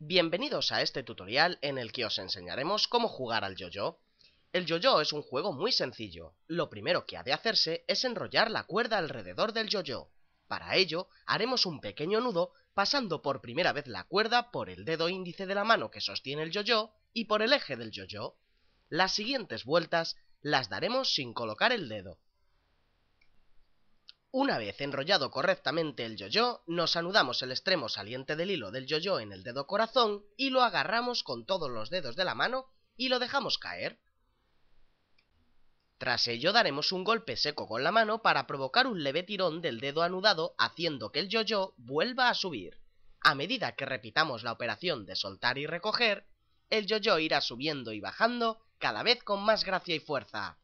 Bienvenidos a este tutorial en el que os enseñaremos cómo jugar al yo-yo. El yo-yo es un juego muy sencillo. Lo primero que ha de hacerse es enrollar la cuerda alrededor del yo-yo. Para ello, haremos un pequeño nudo pasando por primera vez la cuerda por el dedo índice de la mano que sostiene el yo-yo y por el eje del yo-yo. Las siguientes vueltas las daremos sin colocar el dedo, una vez enrollado correctamente el yo-yo, nos anudamos el extremo saliente del hilo del yoyo en el dedo corazón y lo agarramos con todos los dedos de la mano y lo dejamos caer. Tras ello daremos un golpe seco con la mano para provocar un leve tirón del dedo anudado haciendo que el yoyo vuelva a subir. A medida que repitamos la operación de soltar y recoger, el yoyo irá subiendo y bajando cada vez con más gracia y fuerza.